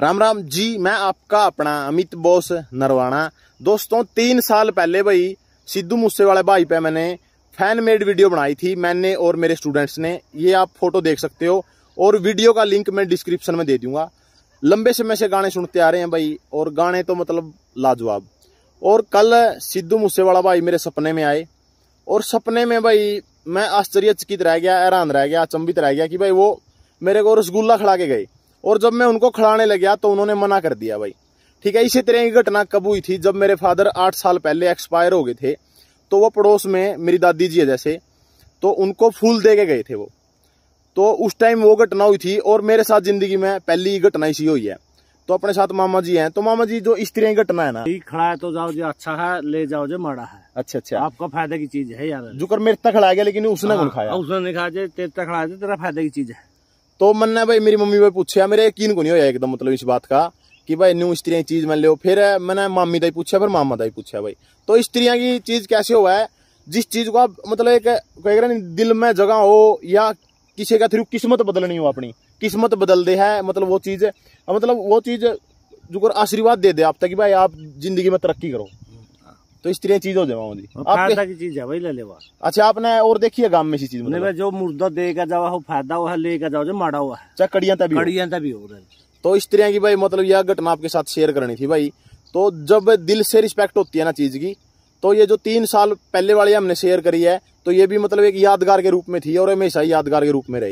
राम राम जी मैं आपका अपना अमित बोस नरवाना दोस्तों तीन साल पहले भाई सिद्धू मूसे वाले भाई पे मैंने फैन मेड वीडियो बनाई थी मैंने और मेरे स्टूडेंट्स ने ये आप फोटो देख सकते हो और वीडियो का लिंक मैं डिस्क्रिप्शन में दे दूंगा लंबे समय से गाने सुनते आ रहे हैं भाई और गाने तो मतलब लाजवाब और कल सिद्धू मूसे वाला भाई मेरे सपने में आए और सपने में भाई मैं आश्चर्यचकित रह गया हैरान रह गया अचंबित रह गया कि भाई वो मेरे को रसगुल्ला खड़ा के गए और जब मैं उनको खड़ाने लग गया तो उन्होंने मना कर दिया भाई ठीक है इसी तरह की घटना कब हुई थी जब मेरे फादर आठ साल पहले एक्सपायर हो गए थे तो वो पड़ोस में मेरी दादी जी है जैसे तो उनको फूल दे के गए थे वो तो उस टाइम वो घटना हुई थी और मेरे साथ जिंदगी में पहली घटना इसी हुई है तो अपने साथ मामा जी हैं तो मामा जी जो इस तरह की घटना है ना खड़ा है तो जाओ जो अच्छा है ले जाओ जो माड़ा है अच्छा अच्छा आपका फायदे की चीज है यार कर मेरे तक खड़ा गया लेकिन उसने हाँ, खाया उसने खाया तेरे तक खड़ा तेरा फायदे की चीज है तो मैंने भाई मेरी मम्मी भाई पूछा मेरे यकीन को नहीं होया एकदम मतलब इस बात का कि भाई न्यू स्त्रियाँ चीज़ मान लो फिर मैंने मामी का ही पूछा फिर मामा का ही पूछा भाई तो स्त्रियों की चीज़ कैसे हुआ है जिस चीज़ को आप मतलब एक कह रहे दिल में जगह हो या किसी का थ्रू किस्मत बदलनी हो अपनी किस्मत बदल दे है मतलब वो चीज़ मतलब वो चीज़ जो आशीर्वाद दे दे आप तक कि भाई आप जिंदगी में तरक्की करो तो इस तरह चीज हो जावा फायदा की चीज है वही ले लेवा अच्छा आपने और देखी है गांव में इसी चीज मतलब जो मुर्दा देगा जावा हो फायदा हुआ लेकर जाओ जो माड़ा हुआ है चाहे अच्छा, कड़ियां तभी कड़ियां तभी हो रही तो इस तरह की भाई मतलब यह घटना आपके साथ शेयर करनी थी भाई तो जब दिल से रिस्पेक्ट होती है ना चीज की तो ये जो तीन साल पहले वाली हमने शेयर करी है तो ये भी मतलब एक यादगार के रूप में थी और हमेशा यादगार के रूप में रहेगी